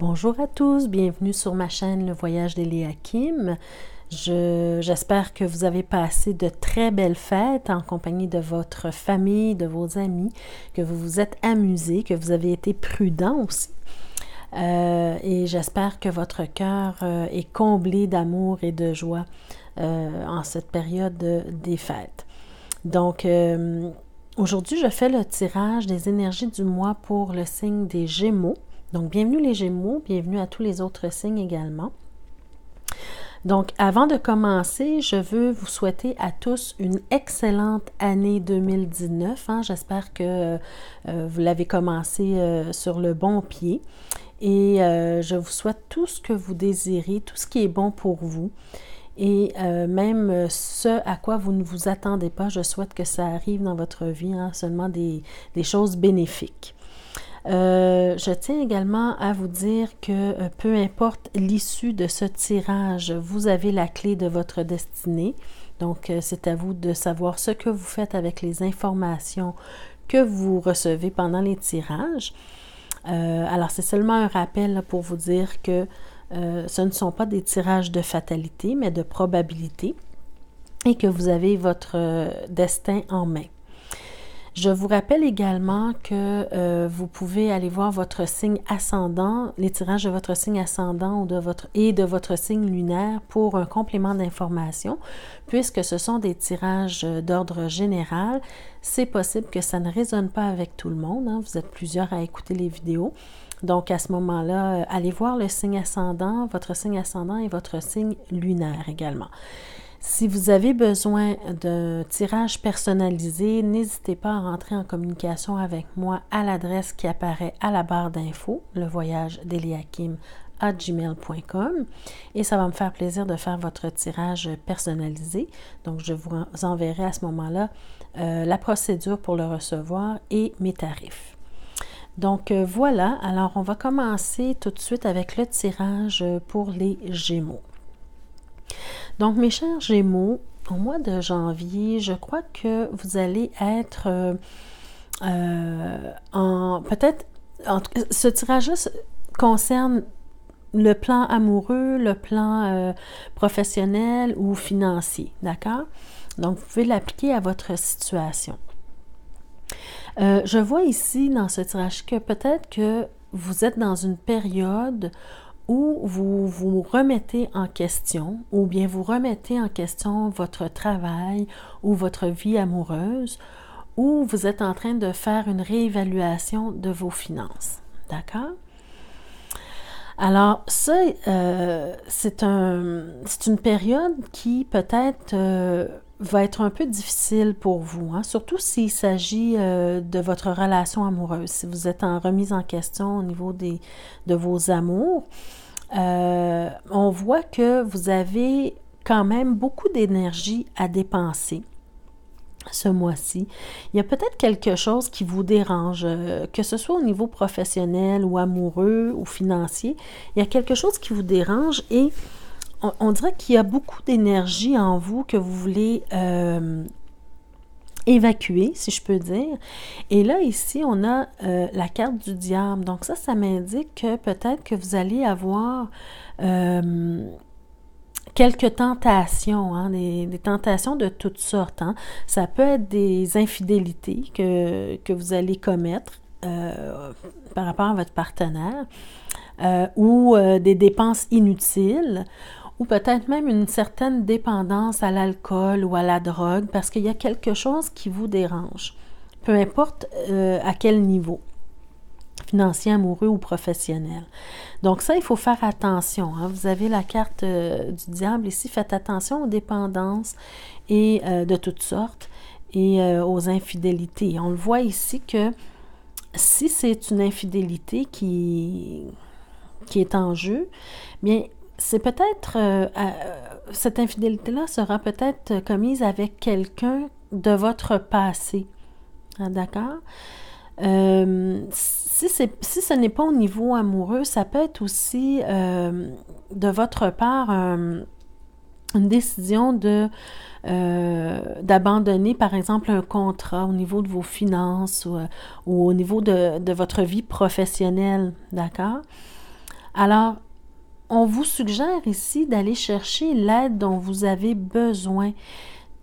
Bonjour à tous, bienvenue sur ma chaîne Le Voyage d'Elia Kim. J'espère que vous avez passé de très belles fêtes en compagnie de votre famille, de vos amis, que vous vous êtes amusés, que vous avez été prudents aussi. Euh, et j'espère que votre cœur euh, est comblé d'amour et de joie euh, en cette période des fêtes. Donc, aujourd'hui, je fais le tirage des énergies du mois pour le signe des Gémeaux. Donc, bienvenue les Gémeaux, bienvenue à tous les autres signes également. Donc, avant de commencer, je veux vous souhaiter à tous une excellente année 2019. Hein. J'espère que euh, vous l'avez commencé euh, sur le bon pied. Et euh, je vous souhaite tout ce que vous désirez, tout ce qui est bon pour vous. Et même ce à quoi vous ne vous attendez pas, je souhaite que ça arrive dans votre vie, hein, seulement des choses bénéfiques. Euh, je tiens également à vous dire que euh, peu importe l'issue de ce tirage, vous avez la clé de votre destinée. Donc, euh, c'est à vous de savoir ce que vous faites avec les informations que vous recevez pendant les tirages. alors, c'est seulement un rappel pour vous dire que ce ne sont pas des tirages de fatalité, mais de probabilité et que vous avez votre destin en main. Je vous rappelle également que euh, vous pouvez aller voir votre signe ascendant, les tirages de votre signe ascendant ou de votre, et de votre signe lunaire pour un complément d'information. Puisque ce sont des tirages d'ordre général, c'est possible que ça ne résonne pas avec tout le monde. Hein. Vous êtes plusieurs à écouter les vidéos. Donc à ce moment-là, euh, allez voir le signe ascendant, votre signe ascendant et votre signe lunaire également. Si vous avez besoin d'un tirage personnalisé, n'hésitez pas à rentrer en communication avec moi à l'adresse qui apparaît à la barre d'infos, le voyage gmail.com et ça va me faire plaisir de faire votre tirage personnalisé. Donc, je vous enverrai à ce moment-là euh, la procédure pour le recevoir et mes tarifs. Donc euh, voilà, alors on va commencer tout de suite avec le tirage pour les Gémeaux. Donc, mes chers Gémeaux, au mois de janvier, je crois que vous allez être euh, euh, en peut-être ce tirage concerne le plan amoureux, le plan euh, professionnel ou financier, d'accord? Donc, vous pouvez l'appliquer à votre situation. je vois ici dans ce tirage que peut-être que vous êtes dans une période où vous vous remettez en question, ou bien vous remettez en question votre travail ou votre vie amoureuse, ou vous êtes en train de faire une réévaluation de vos finances. D'accord? Alors, ça, euh, c'est un, une période qui peut-être euh, va être un peu difficile pour vous, hein. surtout s'il s'agit euh, de votre relation amoureuse, si vous êtes en remise en question au niveau des, de vos amours. Euh, on voit que vous avez quand même beaucoup d'énergie à dépenser ce mois-ci. Il y a peut-être quelque chose qui vous dérange, euh, que ce soit au niveau professionnel ou amoureux ou financier. Il y a quelque chose qui vous dérange et on, dirait qu'il y a beaucoup d'énergie en vous que vous voulez euh, évacuer, si je peux dire. Et là, ici, on a euh, la carte du diable. Donc ça, ça m'indique que peut-être que vous allez avoir... Euh, quelques tentations, hein, des, tentations de toutes sortes. Hein. Ça peut être des infidélités que, que vous allez commettre euh, par rapport à votre partenaire ou des dépenses inutiles ou peut-être même une certaine dépendance à l'alcool ou à la drogue parce qu'il y a quelque chose qui vous dérange, peu importe euh, à quel niveau financier, amoureux ou professionnel. Donc ça, il faut faire attention. Hein. Vous avez la carte euh, du diable ici, faites attention aux dépendances et euh, de toutes sortes et aux infidélités. On le voit ici que si c'est une infidélité qui, qui est en jeu, bien c'est peut-être, euh, euh, cette infidélité-là sera peut-être commise avec quelqu'un de votre passé. Ah, d'accord? Euh, si, si, ce n'est pas au niveau amoureux, ça peut être aussi de votre part une décision d'abandonner, par exemple, un contrat au niveau de vos finances ou, au niveau de, de, votre vie professionnelle, d'accord? Alors, on vous suggère ici d'aller chercher l'aide dont vous avez besoin.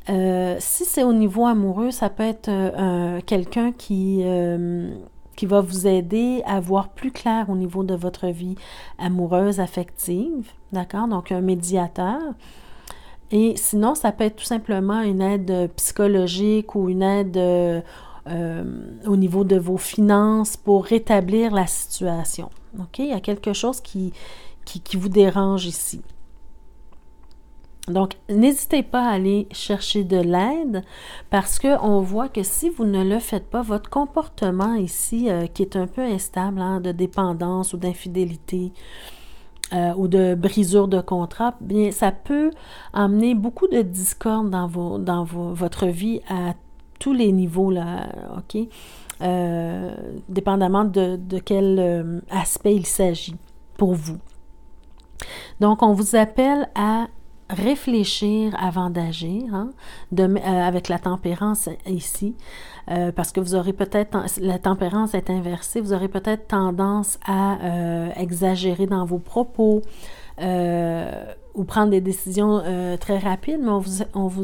Euh, si c'est au niveau amoureux, ça peut être euh, quelqu'un qui, euh, qui va vous aider à voir plus clair au niveau de votre vie amoureuse, affective, d'accord? Donc un médiateur. Et sinon, ça peut être tout simplement une aide psychologique ou une aide au niveau de vos finances pour rétablir la situation. OK? Il y a quelque chose qui, qui, vous dérange ici. Donc, n'hésitez pas à aller chercher de l'aide parce qu'on voit que si vous ne le faites pas, votre comportement ici, euh, qui est un peu instable, hein, de dépendance ou d'infidélité euh, ou de brisure de contrat, bien, ça peut amener beaucoup de discorde dans, vos, dans votre vie à tous les niveaux, là, OK? Euh, dépendamment de quel aspect il s'agit pour vous. Donc, on vous appelle à réfléchir avant d'agir, hein, euh, avec la tempérance ici, euh, parce que vous aurez peut-être, la tempérance est inversée, vous aurez peut-être tendance à euh, exagérer dans vos propos ou prendre des décisions très rapides, mais on vous, on vous,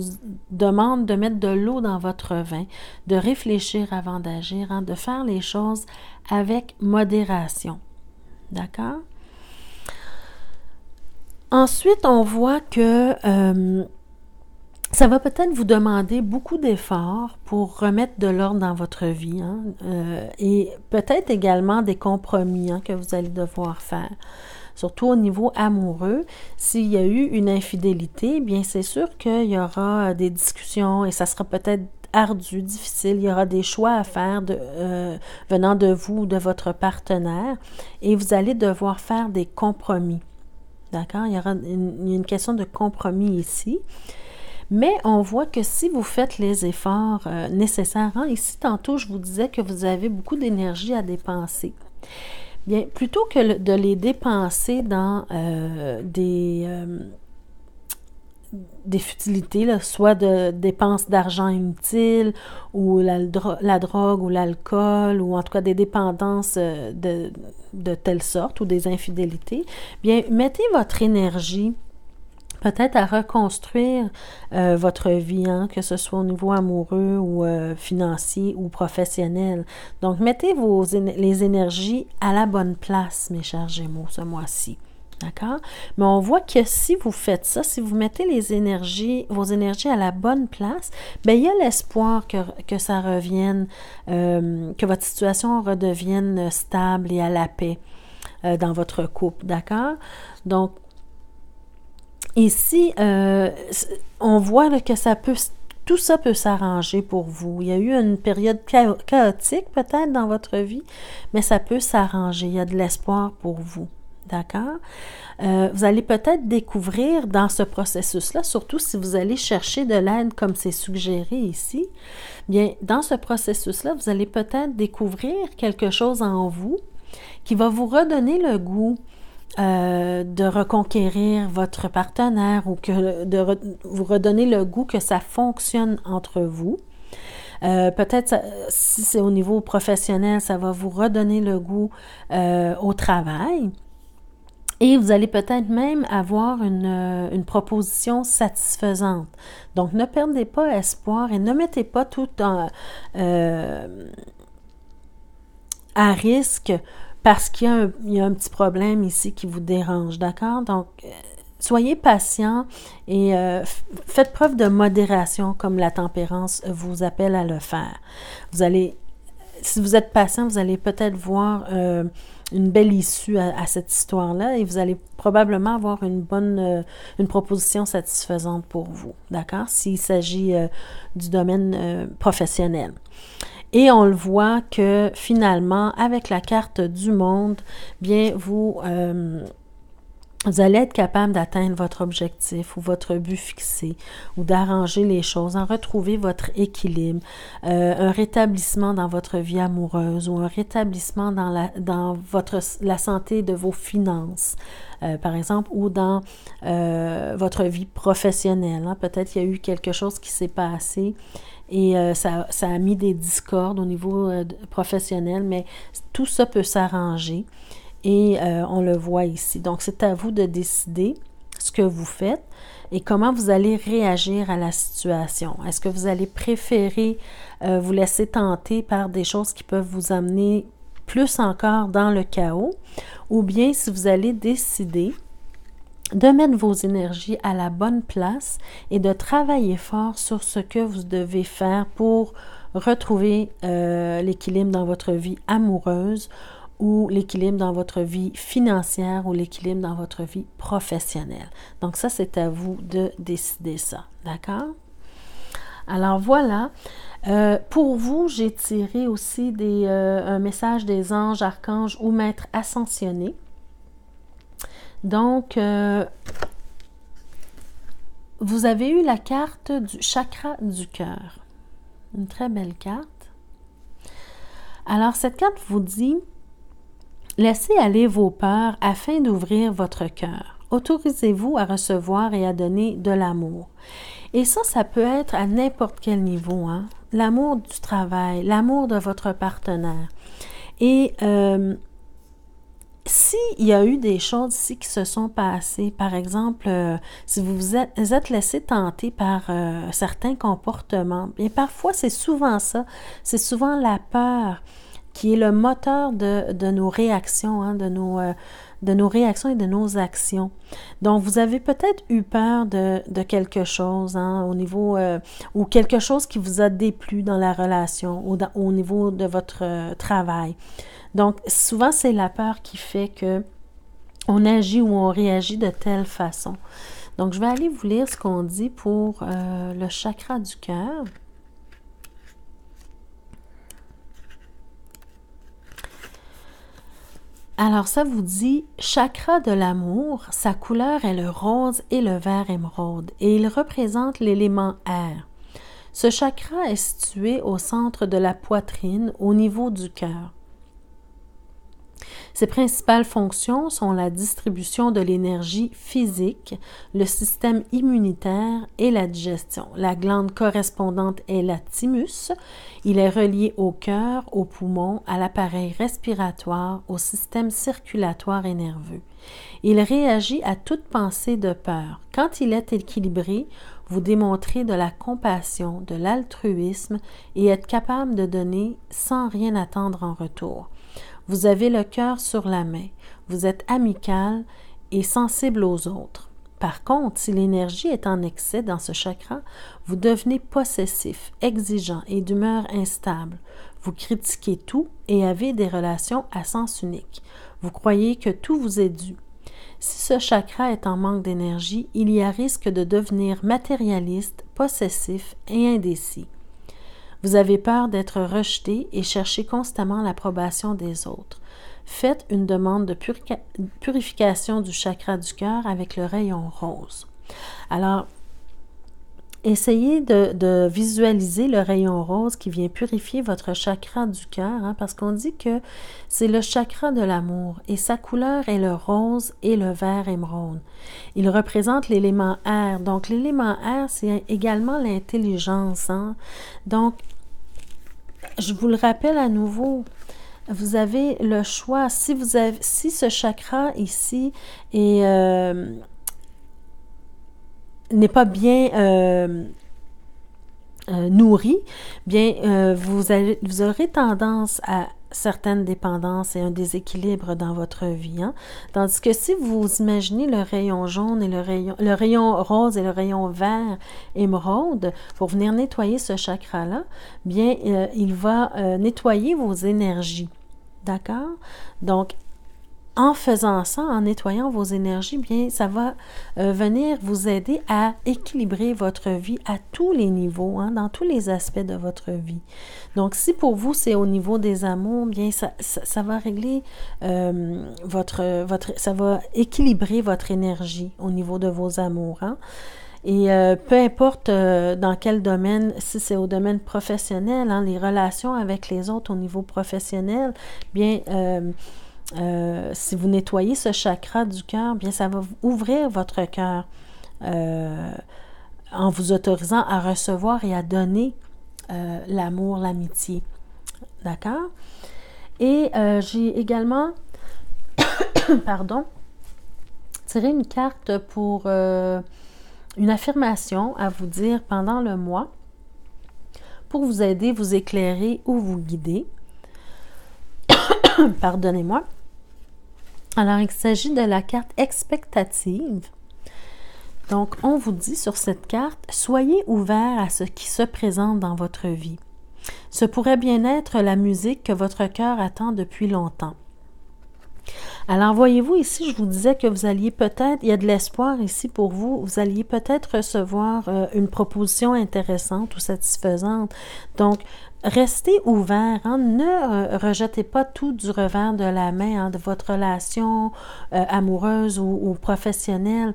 demande de mettre de l'eau dans votre vin, de réfléchir avant d'agir, hein, de faire les choses avec modération. D'accord? Ensuite, on voit que euh, ça va peut-être vous demander beaucoup d'efforts pour remettre de l'ordre dans votre vie hein, euh, et peut-être également des compromis hein, que vous allez devoir faire. Surtout au niveau amoureux, s'il y a eu une infidélité, eh bien c'est sûr qu'il y aura euh, des discussions et ça sera peut-être ardu, difficile. Il y aura des choix à faire de, venant de vous ou de votre partenaire et vous allez devoir faire des compromis. D'accord? Il y aura une, question de compromis ici. Mais on voit que si vous faites les efforts euh, nécessaires, hein, ici tantôt je vous disais que vous avez beaucoup d'énergie à dépenser. Bien, plutôt que de les dépenser dans euh, des, euh, des futilités, soit de dépenses d'argent inutiles ou la drogue ou l'alcool ou en tout cas des dépendances de, de telle sorte ou des infidélités, bien, mettez votre énergie peut-être à reconstruire euh, votre vie, hein, que ce soit au niveau amoureux ou euh, financier ou professionnel. Donc, mettez vos, les énergies à la bonne place, mes chers Gémeaux, ce mois-ci. D'accord? Mais on voit que si vous faites ça, si vous mettez les énergies, vos énergies à la bonne place, bien, il y a l'espoir que, ça revienne, euh, que votre situation redevienne stable et à la paix euh, dans votre couple. D'accord? Donc, ici, euh, on voit que ça peut tout ça peut s'arranger pour vous. Il y a eu une période chaotique peut-être dans votre vie, mais ça peut s'arranger. Il y a de l'espoir pour vous. D'accord? Euh, vous allez peut-être découvrir dans ce processus-là, surtout si vous allez chercher de l'aide comme c'est suggéré ici, bien, dans ce processus-là, vous allez peut-être découvrir quelque chose en vous qui va vous redonner le goût euh, de reconquérir votre partenaire ou que de vous redonner le goût que ça fonctionne entre vous. Euh, peut-être si c'est au niveau professionnel, ça va vous redonner le goût au travail. Et vous allez peut-être même avoir euh, une, proposition satisfaisante. Donc, ne perdez pas espoir et ne mettez pas tout euh, à risque parce qu'il y, a un petit problème ici qui vous dérange, d'accord? Donc, euh, soyez patient et faites preuve de modération comme la tempérance vous appelle à le faire. Vous allez, si vous êtes patient, vous allez peut-être voir une belle issue à, cette histoire-là et vous allez probablement avoir une bonne euh, une proposition satisfaisante pour vous, d'accord? S'il s'agit euh, du domaine euh, professionnel. Et on le voit que finalement, avec la carte du monde, bien vous vous allez être capable d'atteindre votre objectif ou votre but fixé ou d'arranger les choses, en retrouver votre équilibre, euh, un rétablissement dans votre vie amoureuse ou un rétablissement dans la, dans votre, la santé de vos finances, euh, par exemple, ou dans euh, votre vie professionnelle. Hein. Peut-être qu'il y a eu quelque chose qui s'est passé et ça, ça, a mis des discordes au niveau professionnel, mais tout ça peut s'arranger. Et euh, on le voit ici. Donc, c'est à vous de décider ce que vous faites et comment vous allez réagir à la situation. Est-ce que vous allez préférer euh, vous laisser tenter par des choses qui peuvent vous amener plus encore dans le chaos ou bien si vous allez décider de mettre vos énergies à la bonne place et de travailler fort sur ce que vous devez faire pour retrouver euh, l'équilibre dans votre vie amoureuse ou l'équilibre dans votre vie financière ou l'équilibre dans votre vie professionnelle. Donc ça, c'est à vous de décider ça. D'accord? Alors voilà. Euh, pour vous, j'ai tiré aussi des, euh, un message des anges, archanges ou maîtres ascensionnés. Donc, euh, vous avez eu la carte du chakra du cœur. Une très belle carte. Alors, cette carte vous dit Laissez aller vos peurs afin d'ouvrir votre cœur. Autorisez-vous à recevoir et à donner de l'amour. Et ça, ça peut être à n'importe quel niveau. Hein? L'amour du travail, l'amour de votre partenaire. Et euh, s'il y a eu des choses ici qui se sont passées, par exemple, euh, si vous vous êtes, laissé tenter par euh, certains comportements, et parfois c'est souvent ça, c'est souvent la peur qui est le moteur de, nos réactions, hein, de, nos, euh, de nos réactions et de nos actions. Donc, vous avez peut-être eu peur de, quelque chose hein, au niveau, euh, ou quelque chose qui vous a déplu dans la relation, ou au niveau de votre euh, travail. Donc, souvent, c'est la peur qui fait que on agit ou on réagit de telle façon. Donc, je vais aller vous lire ce qu'on dit pour le chakra du cœur. Alors ça vous dit chakra de l'amour, sa couleur est le rose et le vert émeraude et il représente l'élément air. Ce chakra est situé au centre de la poitrine au niveau du cœur. Ses principales fonctions sont la distribution de l'énergie physique, le système immunitaire et la digestion. La glande correspondante est la thymus. Il est relié au cœur, aux poumons, à l'appareil respiratoire, au système circulatoire et nerveux. Il réagit à toute pensée de peur. Quand il est équilibré, vous démontrez de la compassion, de l'altruisme et êtes capable de donner sans rien attendre en retour. Vous avez le cœur sur la main. Vous êtes amical et sensible aux autres. Par contre, si l'énergie est en excès dans ce chakra, vous devenez possessif, exigeant et d'humeur instable. Vous critiquez tout et avez des relations à sens unique. Vous croyez que tout vous est dû. Si ce chakra est en manque d'énergie, il y a risque de devenir matérialiste, possessif et indécis. Vous avez peur d'être rejeté et cherchez constamment l'approbation des autres. Faites une demande de purification du chakra du cœur avec le rayon rose. Alors, essayez de, visualiser le rayon rose qui vient purifier votre chakra du cœur, hein, parce qu'on dit que c'est le chakra de l'amour et sa couleur est le rose et le vert émeraude. Il représente l'élément air. Donc l'élément air, c'est également l'intelligence. Hein. Donc je vous le rappelle à nouveau, vous avez le choix. Si, vous avez, si ce chakra ici euh, n'est pas bien euh, euh, nourri, bien vous, avez, vous aurez tendance à certaines dépendances et un déséquilibre dans votre vie. Hein. Tandis que si vous imaginez le rayon jaune et le rayon, le rayon rose et le rayon vert émeraude pour venir nettoyer ce chakra-là, bien, euh, il va euh, nettoyer vos énergies. D'accord? Donc, en faisant ça, en nettoyant vos énergies, bien, ça va euh, venir vous aider à équilibrer votre vie à tous les niveaux, hein, dans tous les aspects de votre vie. Donc, si pour vous c'est au niveau des amours, bien, ça, va régler euh, votre, votre, ça va équilibrer votre énergie au niveau de vos amours. Hein. Et euh, peu importe dans quel domaine, si c'est au domaine professionnel, hein, les relations avec les autres au niveau professionnel, bien, euh, si vous nettoyez ce chakra du cœur, bien ça va ouvrir votre cœur euh, en vous autorisant à recevoir et à donner euh, l'amour, l'amitié. D'accord? Et j'ai également, pardon, tiré une carte pour une affirmation à vous dire pendant le mois pour vous aider, vous éclairer ou vous guider. Pardonnez-moi. Alors, il s'agit de la carte expectative. Donc, on vous dit sur cette carte, soyez ouvert à ce qui se présente dans votre vie. Ce pourrait bien être la musique que votre cœur attend depuis longtemps. Alors, voyez-vous ici, je vous disais que vous alliez peut-être, il y a de l'espoir ici pour vous, vous alliez peut-être recevoir euh, une proposition intéressante ou satisfaisante. Donc, restez ouvert, hein. ne euh, rejetez pas tout du revers de la main hein, de votre relation euh, amoureuse ou, professionnelle,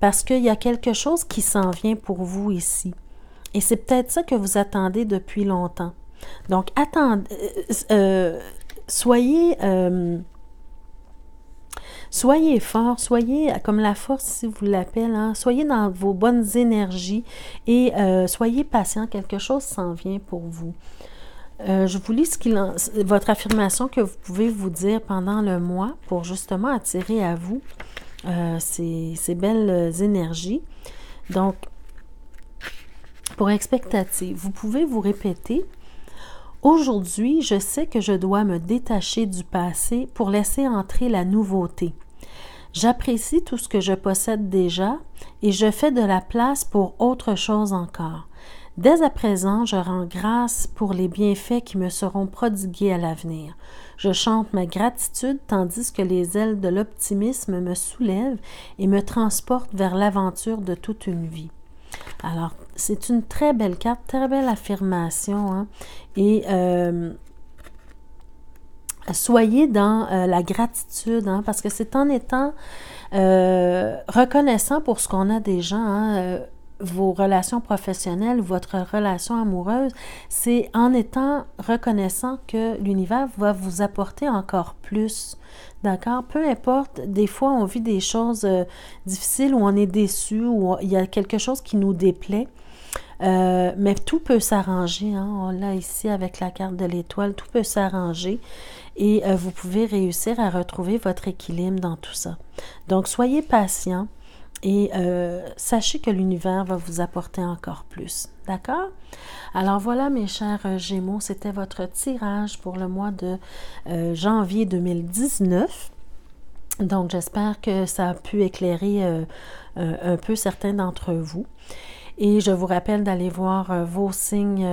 parce qu'il y a quelque chose qui s'en vient pour vous ici. Et c'est peut-être ça que vous attendez depuis longtemps. Donc, attendez, euh, soyez... Soyez fort, soyez comme la force, si vous l'appelez, hein. soyez dans vos bonnes énergies et soyez patient, quelque chose s'en vient pour vous. Euh, je vous lis ce qu'il votre affirmation que vous pouvez vous dire pendant le mois pour justement attirer à vous euh, ces, ces, belles énergies. Donc, pour expectative, vous pouvez vous répéter Aujourd'hui, je sais que je dois me détacher du passé pour laisser entrer la nouveauté. J'apprécie tout ce que je possède déjà et je fais de la place pour autre chose encore. Dès à présent, je rends grâce pour les bienfaits qui me seront prodigués à l'avenir. Je chante ma gratitude tandis que les ailes de l'optimisme me soulèvent et me transportent vers l'aventure de toute une vie. Alors, c'est une très belle carte, très belle affirmation. Hein. Et euh, soyez dans euh, la gratitude, hein, parce que c'est en étant euh, reconnaissant pour ce qu'on a des hein, gens vos relations professionnelles, votre relation amoureuse, c'est en étant reconnaissant que l'univers va vous apporter encore plus. D'accord? Peu importe, des fois on vit des choses euh, difficiles ou on est déçu, ou il y a quelque chose qui nous déplaît. Euh, mais tout peut s'arranger. Hein? On l'a ici avec la carte de l'étoile. Tout peut s'arranger et euh, vous pouvez réussir à retrouver votre équilibre dans tout ça. Donc, soyez patient. Et euh, sachez que l'univers va vous apporter encore plus. D'accord? Alors voilà, mes chers euh, Gémeaux, c'était votre tirage pour le mois de euh, janvier 2019. Donc j'espère que ça a pu éclairer un peu certains d'entre vous. Et je vous rappelle d'aller voir vos signes,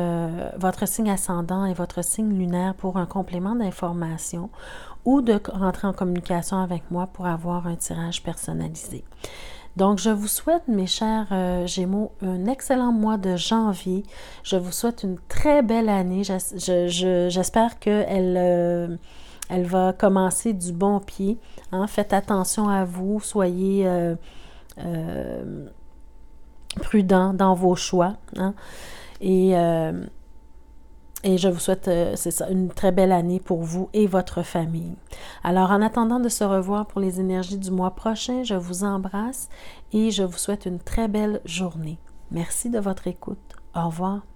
votre signe ascendant et votre signe lunaire pour un complément d'information ou de rentrer en communication avec moi pour avoir un tirage personnalisé. Donc, je vous souhaite, mes chers euh, Gémeaux, un excellent mois de janvier. Je vous souhaite une très belle année. J'espère qu'elle euh, elle va commencer du bon pied. Hein. Faites attention à vous. Soyez euh, prudents prudent dans vos choix. Hein. Et et je vous souhaite, euh, c'est une très belle année pour vous et votre famille. Alors, en attendant de se revoir pour les énergies du mois prochain, je vous embrasse et je vous souhaite une très belle journée. Merci de votre écoute. Au revoir.